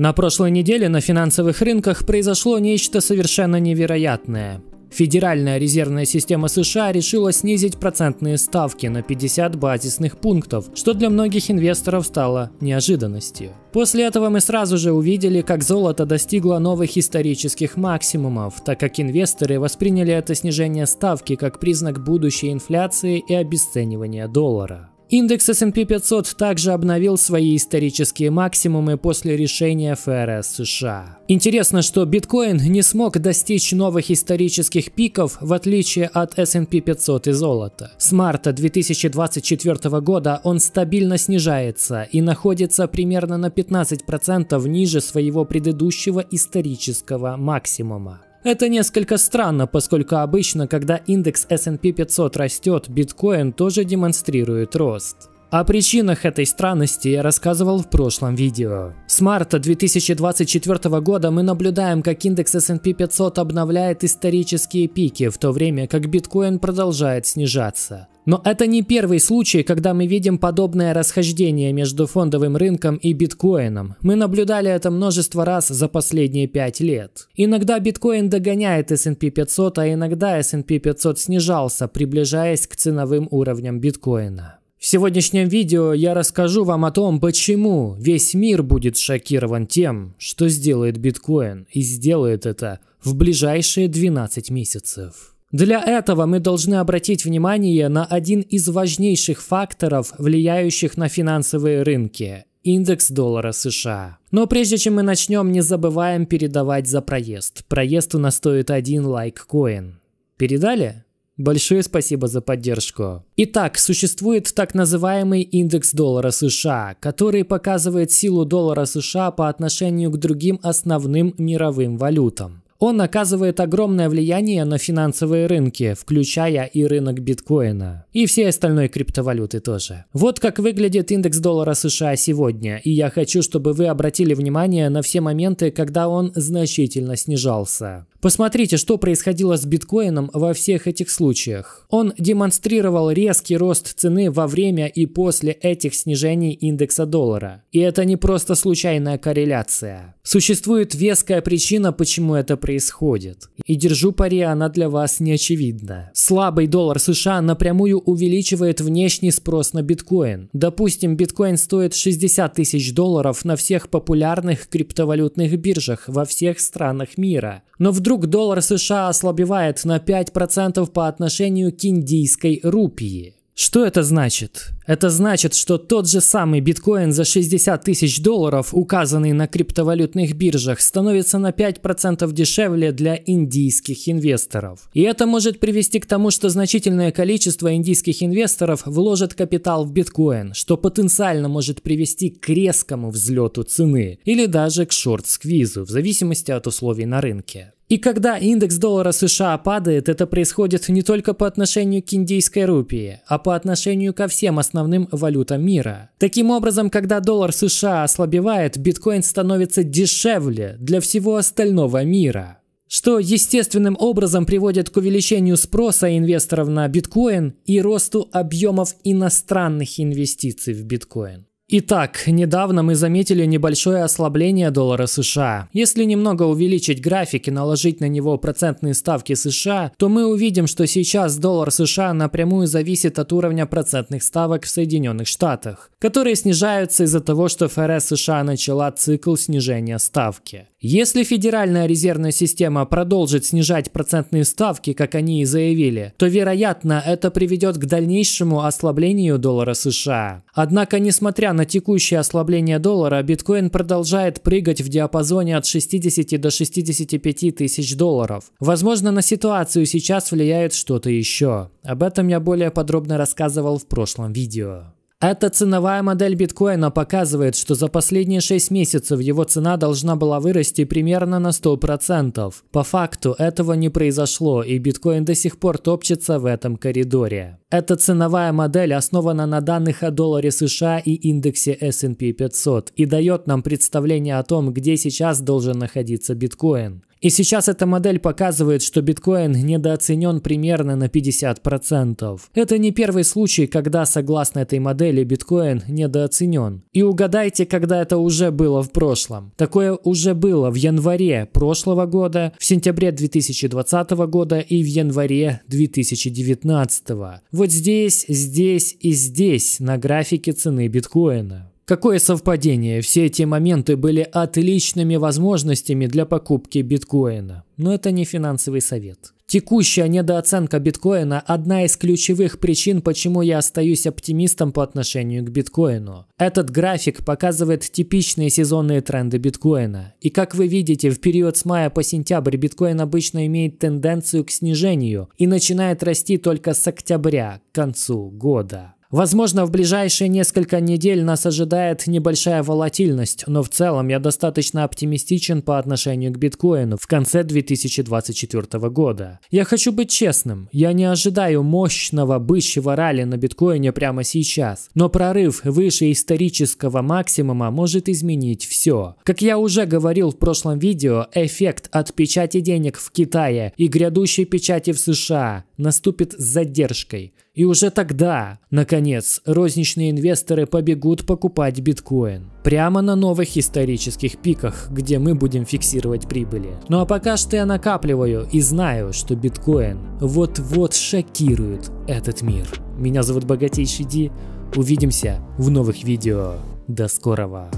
На прошлой неделе на финансовых рынках произошло нечто совершенно невероятное. Федеральная резервная система США решила снизить процентные ставки на 50 базисных пунктов, что для многих инвесторов стало неожиданностью. После этого мы сразу же увидели, как золото достигло новых исторических максимумов, так как инвесторы восприняли это снижение ставки как признак будущей инфляции и обесценивания доллара. Индекс S&P 500 также обновил свои исторические максимумы после решения ФРС США. Интересно, что биткоин не смог достичь новых исторических пиков, в отличие от S&P 500 и золота. С марта 2024 года он стабильно снижается и находится примерно на 15% ниже своего предыдущего исторического максимума. Это несколько странно, поскольку обычно, когда индекс S&P 500 растет, биткоин тоже демонстрирует рост. О причинах этой странности я рассказывал в прошлом видео. С марта 2024 года мы наблюдаем, как индекс S&P 500 обновляет исторические пики, в то время как биткоин продолжает снижаться. Но это не первый случай, когда мы видим подобное расхождение между фондовым рынком и биткоином. Мы наблюдали это множество раз за последние 5 лет. Иногда биткоин догоняет S&P 500, а иногда S&P 500 снижался, приближаясь к ценовым уровням биткоина. В сегодняшнем видео я расскажу вам о том, почему весь мир будет шокирован тем, что сделает биткоин, и сделает это в ближайшие 12 месяцев. Для этого мы должны обратить внимание на один из важнейших факторов, влияющих на финансовые рынки – индекс доллара США. Но прежде чем мы начнем, не забываем передавать за проезд. Проезд у нас стоит один лайккоин. Передали? Большое спасибо за поддержку. Итак, существует так называемый индекс доллара США, который показывает силу доллара США по отношению к другим основным мировым валютам. Он оказывает огромное влияние на финансовые рынки, включая и рынок биткоина. И все остальной криптовалюты тоже. Вот как выглядит индекс доллара США сегодня. И я хочу, чтобы вы обратили внимание на все моменты, когда он значительно снижался. Посмотрите, что происходило с биткоином во всех этих случаях. Он демонстрировал резкий рост цены во время и после этих снижений индекса доллара. И это не просто случайная корреляция. Существует веская причина, почему это происходит происходит. И держу пари, она для вас не очевидна. Слабый доллар США напрямую увеличивает внешний спрос на биткоин. Допустим, биткоин стоит 60 тысяч долларов на всех популярных криптовалютных биржах во всех странах мира. Но вдруг доллар США ослабевает на 5% по отношению к индийской рупии. Что это значит? Это значит, что тот же самый биткоин за 60 тысяч долларов, указанный на криптовалютных биржах, становится на 5% дешевле для индийских инвесторов. И это может привести к тому, что значительное количество индийских инвесторов вложит капитал в биткоин, что потенциально может привести к резкому взлету цены или даже к шорт-сквизу, в зависимости от условий на рынке. И когда индекс доллара США падает, это происходит не только по отношению к индийской рупии, а по отношению ко всем основным валютам мира. Таким образом, когда доллар США ослабевает, биткоин становится дешевле для всего остального мира что естественным образом приводит к увеличению спроса инвесторов на биткоин и росту объемов иностранных инвестиций в биткоин. Итак, недавно мы заметили небольшое ослабление доллара США. Если немного увеличить график и наложить на него процентные ставки США, то мы увидим, что сейчас доллар США напрямую зависит от уровня процентных ставок в Соединенных Штатах, которые снижаются из-за того, что ФРС США начала цикл снижения ставки. Если Федеральная резервная система продолжит снижать процентные ставки, как они и заявили, то, вероятно, это приведет к дальнейшему ослаблению доллара США. Однако, несмотря на на текущее ослабление доллара, биткоин продолжает прыгать в диапазоне от 60 до 65 тысяч долларов. Возможно, на ситуацию сейчас влияет что-то еще. Об этом я более подробно рассказывал в прошлом видео. Эта ценовая модель биткоина показывает, что за последние 6 месяцев его цена должна была вырасти примерно на 100%. По факту этого не произошло, и биткоин до сих пор топчется в этом коридоре. Эта ценовая модель основана на данных о долларе США и индексе S&P 500 и дает нам представление о том, где сейчас должен находиться биткоин. И сейчас эта модель показывает, что биткоин недооценен примерно на 50%. Это не первый случай, когда, согласно этой модели, биткоин недооценен. И угадайте, когда это уже было в прошлом. Такое уже было в январе прошлого года, в сентябре 2020 года и в январе 2019. Вот здесь, здесь и здесь на графике цены биткоина. Какое совпадение, все эти моменты были отличными возможностями для покупки биткоина. Но это не финансовый совет. Текущая недооценка биткоина – одна из ключевых причин, почему я остаюсь оптимистом по отношению к биткоину. Этот график показывает типичные сезонные тренды биткоина. И как вы видите, в период с мая по сентябрь биткоин обычно имеет тенденцию к снижению и начинает расти только с октября, к концу года. Возможно, в ближайшие несколько недель нас ожидает небольшая волатильность, но в целом я достаточно оптимистичен по отношению к биткоину в конце 2024 года. Я хочу быть честным, я не ожидаю мощного бычьего ралли на биткоине прямо сейчас, но прорыв выше исторического максимума может изменить все. Как я уже говорил в прошлом видео, эффект от печати денег в Китае и грядущей печати в США наступит с задержкой – и уже тогда, наконец, розничные инвесторы побегут покупать биткоин. Прямо на новых исторических пиках, где мы будем фиксировать прибыли. Ну а пока что я накапливаю и знаю, что биткоин вот-вот шокирует этот мир. Меня зовут Богатейший Ди. Увидимся в новых видео. До скорого.